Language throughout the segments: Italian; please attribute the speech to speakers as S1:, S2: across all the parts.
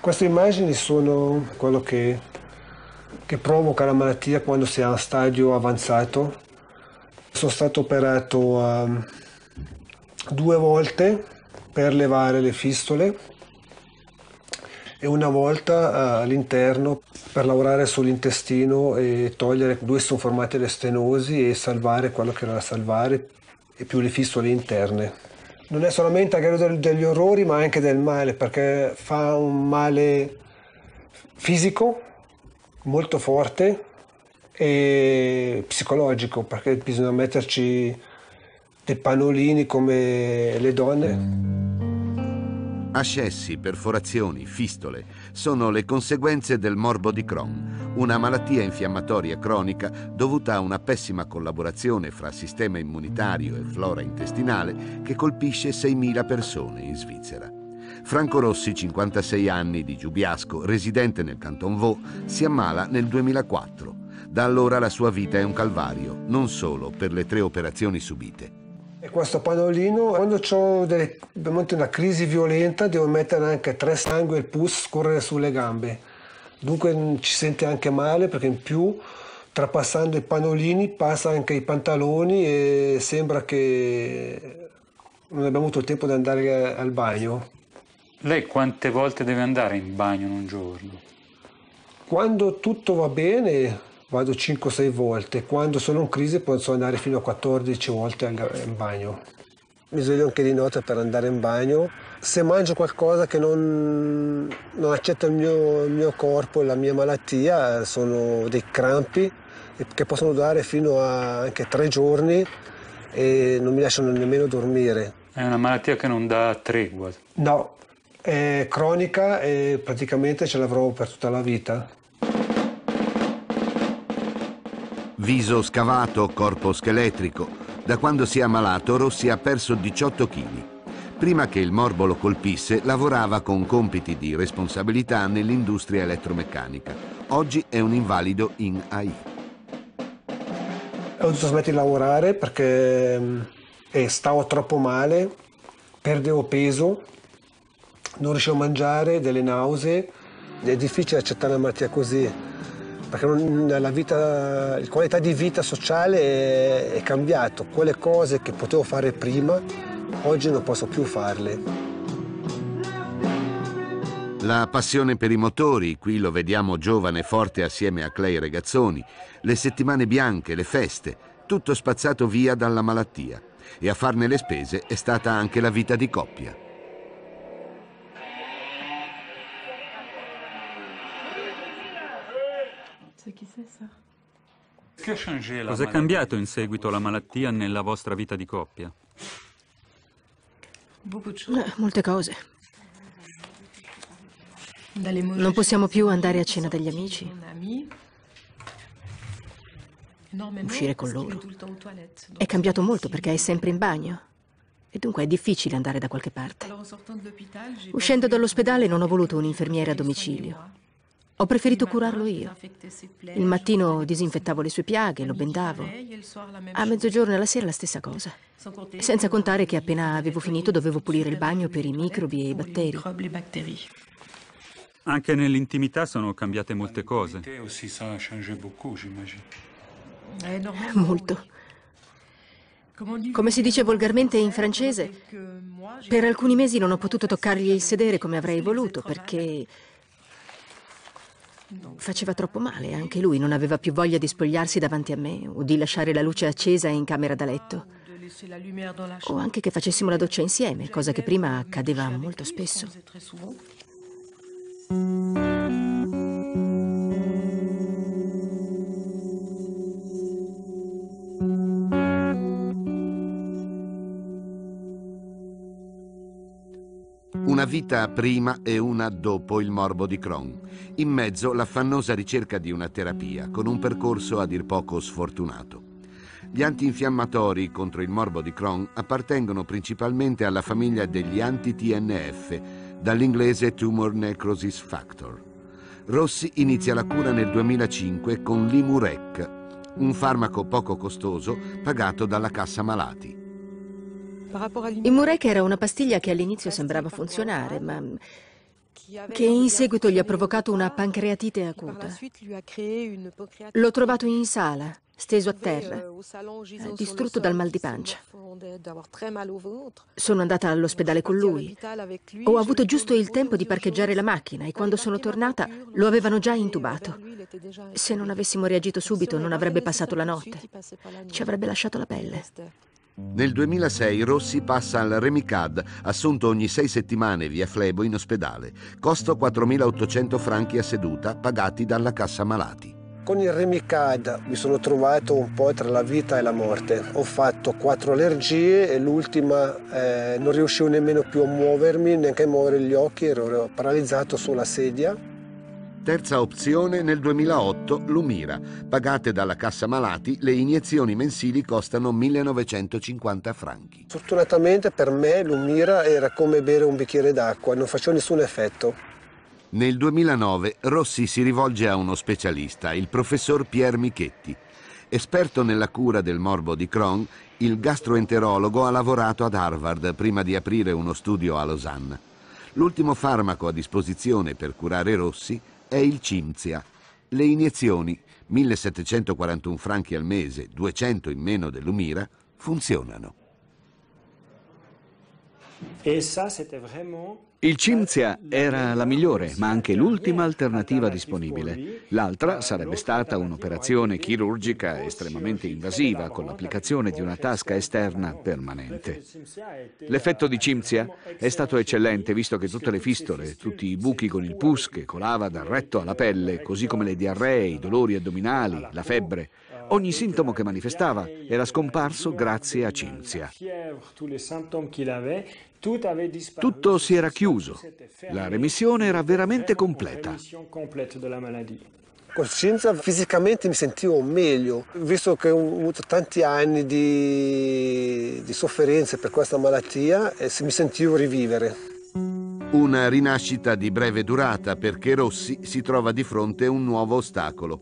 S1: Queste immagini sono quello che, che provoca la malattia quando si è a stadio avanzato. Sono stato operato um, due volte per levare le fistole e una volta uh, all'interno per lavorare sull'intestino e togliere due sono formate le stenosi e salvare quello che era da salvare e più le fistole interne non è solamente a livello degli orrori ma anche del male perché fa un male fisico molto forte e psicologico perché bisogna metterci dei pannolini come le donne.
S2: Ascessi, perforazioni, fistole, sono le conseguenze del morbo di Crohn, una malattia infiammatoria cronica dovuta a una pessima collaborazione fra sistema immunitario e flora intestinale che colpisce 6.000 persone in Svizzera. Franco Rossi, 56 anni, di Giubiasco, residente nel Canton Vaud, si ammala nel 2004. Da allora la sua vita è un calvario, non solo per le tre operazioni subite.
S1: Questo pannolino, quando ho delle, una crisi violenta, devo mettere anche tre sangue e il pus scorrere sulle gambe. Dunque mm, ci sente anche male perché in più trapassando i pannolini passa anche i pantaloni e sembra che non abbiamo avuto tempo di andare al bagno.
S3: Lei quante volte deve andare in bagno in un giorno?
S1: Quando tutto va bene, vado 5-6 volte, quando sono in crisi posso andare fino a 14 volte in bagno. Mi sveglio anche di notte per andare in bagno. Se mangio qualcosa che non, non accetta il mio, il mio corpo e la mia malattia, sono dei crampi che possono durare fino a anche tre giorni e non mi lasciano nemmeno dormire.
S3: È una malattia che non dà tregua?
S1: No, è cronica e praticamente ce l'avrò per tutta la vita.
S2: Viso scavato, corpo scheletrico. Da quando si è ammalato Rossi ha perso 18 kg. Prima che il morbo lo colpisse, lavorava con compiti di responsabilità nell'industria elettromeccanica. Oggi è un invalido in AI.
S1: Ho dovuto smettere di lavorare perché eh, stavo troppo male, perdevo peso, non riuscivo a mangiare, delle nausee. È difficile accettare una malattia così perché la, vita, la qualità di vita sociale è cambiata. Quelle cose che potevo fare prima, oggi non posso più farle.
S2: La passione per i motori, qui lo vediamo giovane e forte assieme a Clay Regazzoni, le settimane bianche, le feste, tutto spazzato via dalla malattia. E a farne le spese è stata anche la vita di coppia.
S3: Cos'è cambiato in seguito alla malattia nella vostra vita di coppia?
S4: Eh, molte cose. Non possiamo più andare a cena dagli amici, uscire con loro. È cambiato molto perché è sempre in bagno e dunque è difficile andare da qualche parte. Uscendo dall'ospedale non ho voluto un'infermiera a domicilio. Ho preferito curarlo io. Il mattino disinfettavo le sue piaghe, lo bendavo. A mezzogiorno e alla sera la stessa cosa. Senza contare che appena avevo finito dovevo pulire il bagno per i microbi e i batteri.
S3: Anche nell'intimità sono cambiate molte cose.
S4: Molto. Come si dice volgarmente in francese, per alcuni mesi non ho potuto toccargli il sedere come avrei voluto perché Faceva troppo male, anche lui non aveva più voglia di spogliarsi davanti a me o di lasciare la luce accesa in camera da letto. O anche che facessimo la doccia insieme, cosa che prima accadeva molto spesso.
S2: vita prima e una dopo il morbo di Crohn. In mezzo l'affannosa ricerca di una terapia, con un percorso a dir poco sfortunato. Gli antinfiammatori contro il morbo di Crohn appartengono principalmente alla famiglia degli anti-TNF, dall'inglese Tumor Necrosis Factor. Rossi inizia la cura nel 2005 con l'Imurec, un farmaco poco costoso pagato dalla cassa malati.
S4: Il Murek era una pastiglia che all'inizio sembrava funzionare, ma che in seguito gli ha provocato una pancreatite acuta. L'ho trovato in sala, steso a terra, distrutto dal mal di pancia. Sono andata all'ospedale con lui. Ho avuto giusto il tempo di parcheggiare la macchina e quando sono tornata lo avevano già intubato. Se non avessimo reagito subito non avrebbe passato la notte. Ci avrebbe lasciato la pelle.
S2: Nel 2006 Rossi passa al Remicad, assunto ogni sei settimane via Flebo in ospedale, costo 4.800 franchi a seduta, pagati dalla cassa malati.
S1: Con il Remicad mi sono trovato un po' tra la vita e la morte. Ho fatto quattro allergie e l'ultima eh, non riuscivo nemmeno più a muovermi, neanche a muovere gli occhi, ero paralizzato sulla sedia
S2: terza opzione nel 2008 Lumira. Pagate dalla Cassa Malati, le iniezioni mensili costano 1950 franchi.
S1: Fortunatamente per me Lumira era come bere un bicchiere d'acqua, non faceva nessun effetto.
S2: Nel 2009 Rossi si rivolge a uno specialista, il professor Pier Michetti. Esperto nella cura del morbo di Crohn, il gastroenterologo ha lavorato ad Harvard prima di aprire uno studio a Lausanne. L'ultimo farmaco a disposizione per curare Rossi è il Cinzia. Le iniezioni, 1741 franchi al mese, 200 in meno dell'Umira, funzionano.
S5: Il Cimzia era la migliore, ma anche l'ultima alternativa disponibile. L'altra sarebbe stata un'operazione chirurgica estremamente invasiva con l'applicazione di una tasca esterna permanente. L'effetto di Cimzia è stato eccellente visto che tutte le fistole, tutti i buchi con il pus che colava dal retto alla pelle, così come le diarree, i dolori addominali, la febbre, Ogni sintomo che manifestava era scomparso grazie a Cinzia. Tutto si era chiuso, la
S1: remissione era veramente completa. Coscienza fisicamente mi sentivo meglio, visto che ho avuto tanti anni di, di sofferenze per questa malattia e mi sentivo rivivere.
S2: Una rinascita di breve durata perché Rossi si trova di fronte a un nuovo ostacolo,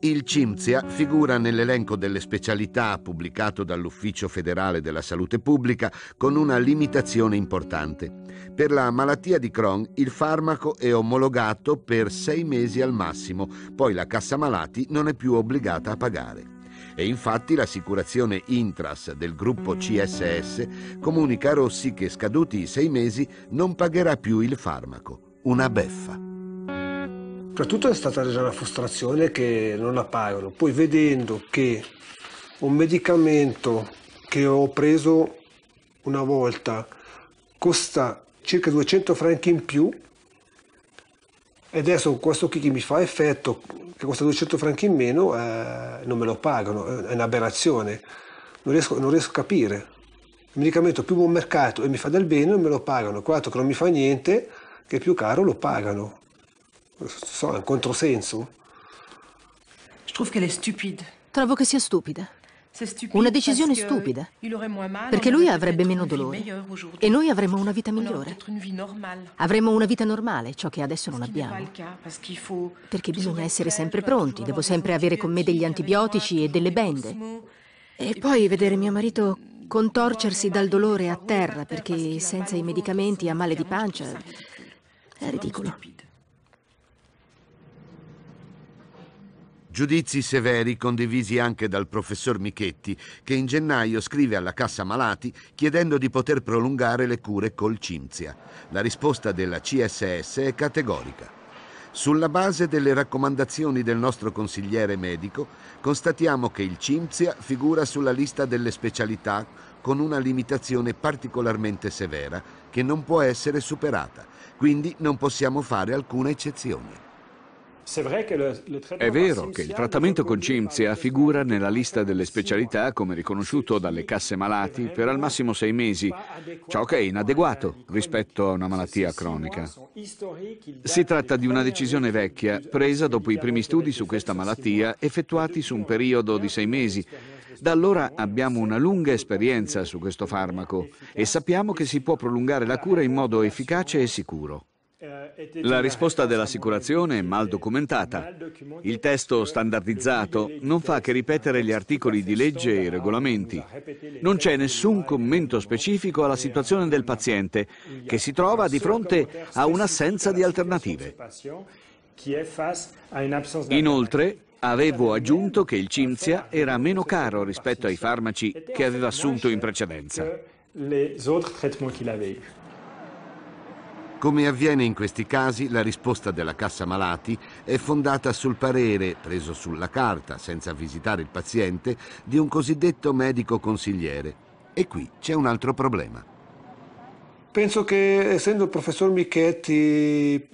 S2: il Cimzia figura nell'elenco delle specialità pubblicato dall'Ufficio federale della salute pubblica con una limitazione importante. Per la malattia di Crohn il farmaco è omologato per sei mesi al massimo, poi la cassa malati non è più obbligata a pagare. E infatti l'assicurazione Intras del gruppo CSS comunica a Rossi che scaduti i sei mesi non pagherà più il farmaco. Una beffa. Soprattutto è stata già una
S1: frustrazione che non la pagano. Poi vedendo che un medicamento che ho preso una volta costa circa 200 franchi in più e adesso questo che mi fa effetto che costa 200 franchi in meno eh, non me lo pagano, è un'aberrazione, non riesco, non riesco a capire. Il medicamento più buon mercato e mi fa del bene non me lo pagano, quanto che non mi fa niente che è più caro lo pagano so, è un controsenso?
S4: Trovo che sia stupida. Una decisione stupida, perché lui avrebbe meno dolore e noi avremmo una vita migliore. Avremmo una vita normale, ciò che adesso non abbiamo. Perché bisogna essere sempre pronti, devo sempre avere con me degli antibiotici e delle bende. E poi vedere mio marito contorcersi dal dolore a terra perché senza i medicamenti ha male di pancia. È ridicolo.
S2: Giudizi severi condivisi anche dal professor Michetti, che in gennaio scrive alla Cassa Malati chiedendo di poter prolungare le cure col Cinzia. La risposta della CSS è categorica. Sulla base delle raccomandazioni del nostro consigliere medico, constatiamo che il Cinzia figura sulla lista delle specialità con una limitazione particolarmente severa che non può essere superata, quindi non possiamo fare alcuna eccezione. È vero che il
S5: trattamento con CIMZIA figura nella lista delle specialità come riconosciuto dalle casse malati per al massimo sei mesi, ciò che è inadeguato rispetto a una malattia cronica. Si tratta di una decisione vecchia, presa dopo i primi studi su questa malattia effettuati su un periodo di sei mesi. Da allora abbiamo una lunga esperienza su questo farmaco e sappiamo che si può prolungare la cura in modo efficace e sicuro. La risposta dell'assicurazione è mal documentata. Il testo standardizzato non fa che ripetere gli articoli di legge e i regolamenti. Non c'è nessun commento specifico alla situazione del paziente che si trova di fronte a un'assenza di alternative. Inoltre, avevo aggiunto che il Cinzia era meno caro rispetto ai farmaci che aveva
S2: assunto in precedenza. Come avviene in questi casi, la risposta della Cassa Malati è fondata sul parere, preso sulla carta senza visitare il paziente, di un cosiddetto medico consigliere. E qui c'è un altro problema.
S1: Penso che essendo il professor Michetti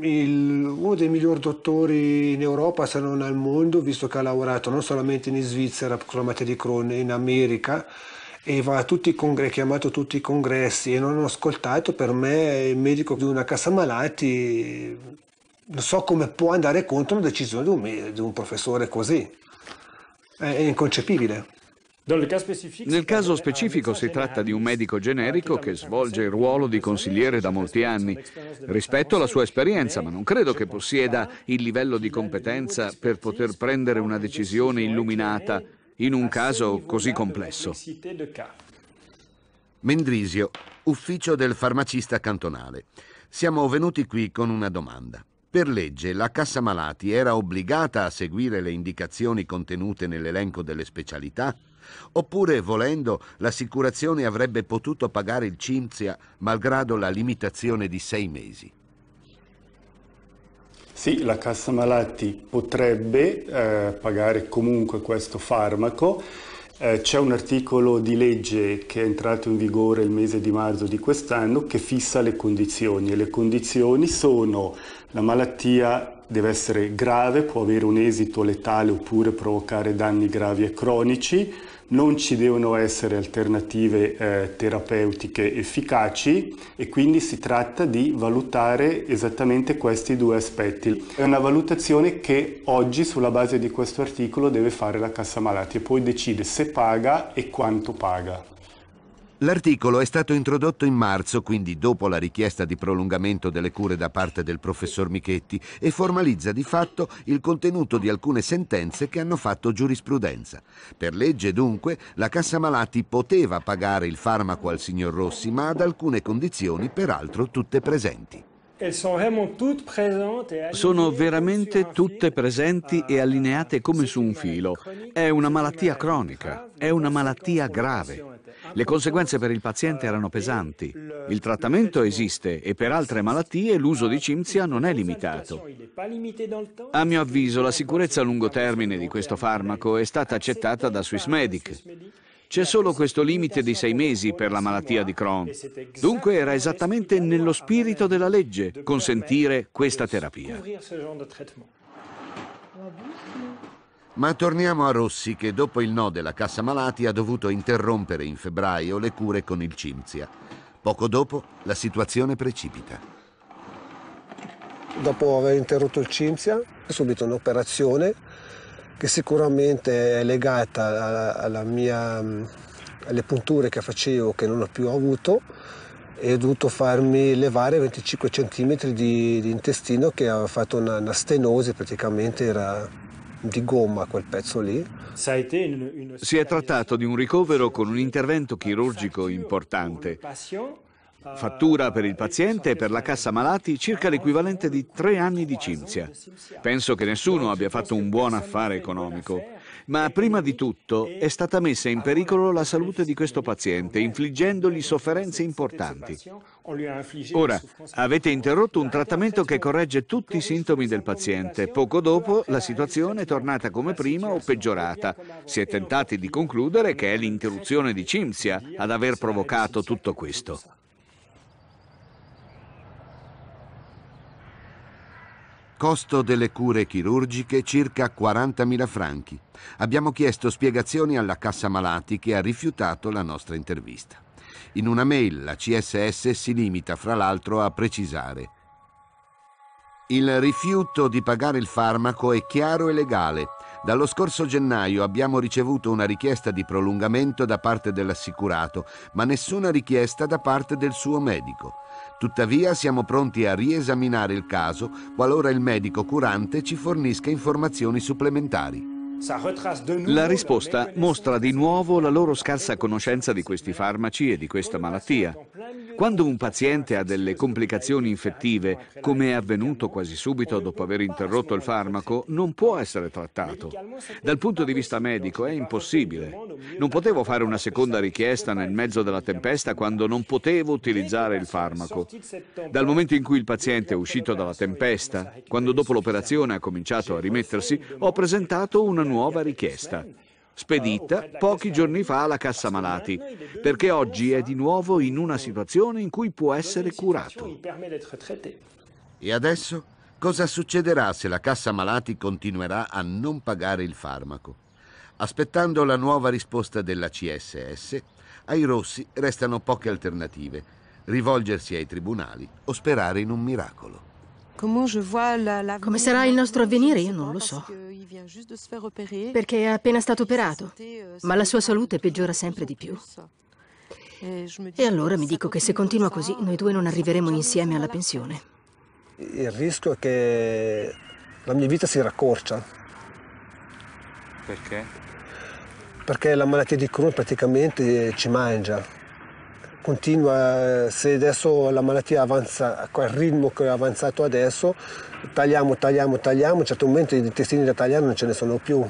S1: il, uno dei migliori dottori in Europa, se non al mondo, visto che ha lavorato non solamente in Svizzera con la materia di Crohn, in America, e va a tutti i congressi, chiamato a tutti i congressi e non hanno ascoltato, per me il medico di una cassa malati non so come può andare contro una decisione di un, di un professore così, è, è inconcepibile. Nel
S5: caso specifico si tratta di un medico generico che svolge il ruolo di consigliere da molti anni. Rispetto alla sua esperienza, ma non credo che possieda il livello di competenza per poter prendere una decisione illuminata in un caso così complesso.
S2: Mendrisio, ufficio del farmacista cantonale. Siamo venuti qui con una domanda. Per legge la Cassa Malati era obbligata a seguire le indicazioni contenute nell'elenco delle specialità? Oppure, volendo, l'assicurazione avrebbe potuto pagare il Cinzia malgrado la limitazione di sei mesi?
S3: Sì, la cassa malati potrebbe eh, pagare comunque questo farmaco. Eh, c'è un articolo di legge che è entrato in vigore il mese di marzo di quest'anno che fissa le condizioni e le condizioni sono la malattia deve essere grave, può avere un esito letale oppure provocare danni gravi e cronici, non ci devono essere alternative eh, terapeutiche efficaci e quindi si tratta di valutare esattamente questi due aspetti. È una valutazione che oggi sulla base di questo articolo deve fare la cassa malati e poi decide se paga e quanto paga.
S2: L'articolo è stato introdotto in marzo, quindi dopo la richiesta di prolungamento delle cure da parte del professor Michetti, e formalizza di fatto il contenuto di alcune sentenze che hanno fatto giurisprudenza. Per legge, dunque, la Cassa Malati poteva pagare il farmaco al signor Rossi, ma ad alcune condizioni, peraltro tutte presenti.
S5: Sono veramente tutte presenti e allineate come su un filo. È una malattia cronica, è una malattia grave. Le conseguenze per il paziente eh, erano pesanti. Il trattamento esiste e per altre malattie l'uso di Cimzia non è limitato. A mio avviso la sicurezza a lungo termine di questo farmaco è stata accettata da Swissmedic. C'è solo questo limite di sei mesi per la malattia di Crohn. Dunque era esattamente nello
S2: spirito della legge consentire questa terapia. Ma torniamo a Rossi che dopo il no della Cassa Malati ha dovuto interrompere in febbraio le cure con il Cinzia. Poco dopo la situazione precipita.
S1: Dopo aver interrotto il Cinzia, subito un'operazione che sicuramente è legata alla mia, alle punture che facevo che non ho più avuto e ho dovuto farmi levare 25 cm di, di intestino che aveva fatto una, una stenosi, praticamente era di gomma quel pezzo lì. Si
S5: è trattato di un ricovero con un intervento chirurgico importante fattura per il paziente e per la cassa malati circa l'equivalente di tre anni di cimzia. Penso che nessuno abbia fatto un buon affare economico. Ma prima di tutto è stata messa in pericolo la salute di questo paziente, infliggendogli sofferenze importanti. Ora, avete interrotto un trattamento che corregge tutti i sintomi del paziente. Poco dopo la situazione è tornata come prima o peggiorata. Si è tentati di concludere che è
S2: l'interruzione
S5: di Cimzia ad aver provocato tutto questo.
S2: Costo delle cure chirurgiche circa 40.000 franchi. Abbiamo chiesto spiegazioni alla Cassa Malati che ha rifiutato la nostra intervista. In una mail la CSS si limita fra l'altro a precisare il rifiuto di pagare il farmaco è chiaro e legale. Dallo scorso gennaio abbiamo ricevuto una richiesta di prolungamento da parte dell'assicurato, ma nessuna richiesta da parte del suo medico. Tuttavia siamo pronti a riesaminare il caso qualora il medico curante ci fornisca informazioni supplementari. La risposta mostra di nuovo la loro
S5: scarsa conoscenza di questi farmaci e di questa malattia. Quando un paziente ha delle complicazioni infettive, come è avvenuto quasi subito dopo aver interrotto il farmaco, non può essere trattato. Dal punto di vista medico è impossibile. Non potevo fare una seconda richiesta nel mezzo della tempesta quando non potevo utilizzare il farmaco. Dal momento in cui il paziente è uscito dalla tempesta, quando dopo l'operazione ha cominciato a rimettersi, ho presentato una nuova richiesta, spedita pochi giorni fa alla Cassa Malati, perché oggi è di nuovo in una situazione in cui può essere curato.
S2: E adesso cosa succederà se la Cassa Malati continuerà a non pagare il farmaco? Aspettando la nuova risposta della CSS, ai rossi restano poche alternative rivolgersi ai tribunali o sperare in un miracolo.
S4: Come sarà il nostro avvenire io non lo so perché è appena stato operato, euh, ma la sua salute peggiora sempre di più. E allora mi dico che se continua così noi due non arriveremo insieme alla pensione.
S1: Il rischio è che la mia vita si raccorcia. Perché? Perché la malattia di Crohn praticamente ci mangia continua, eh, se adesso la malattia avanza al ritmo che è avanzato adesso, tagliamo, tagliamo, tagliamo, a un certo momento i intestini da tagliare non ce ne sono più.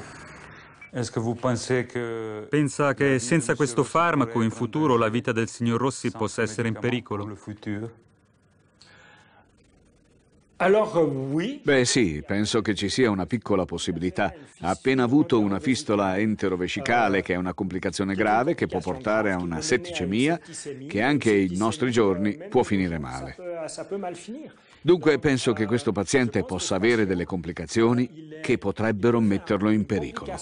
S3: Pensa che senza questo farmaco in futuro la vita del signor Rossi possa essere in pericolo? Euh,
S5: Beh sì, penso che ci sia una piccola possibilità. Ha appena avuto una fistola enterovescicale che è una complicazione grave che può portare a una setticemia che anche ai nostri giorni può finire male. Dunque penso che questo paziente possa avere delle complicazioni che potrebbero metterlo in pericolo.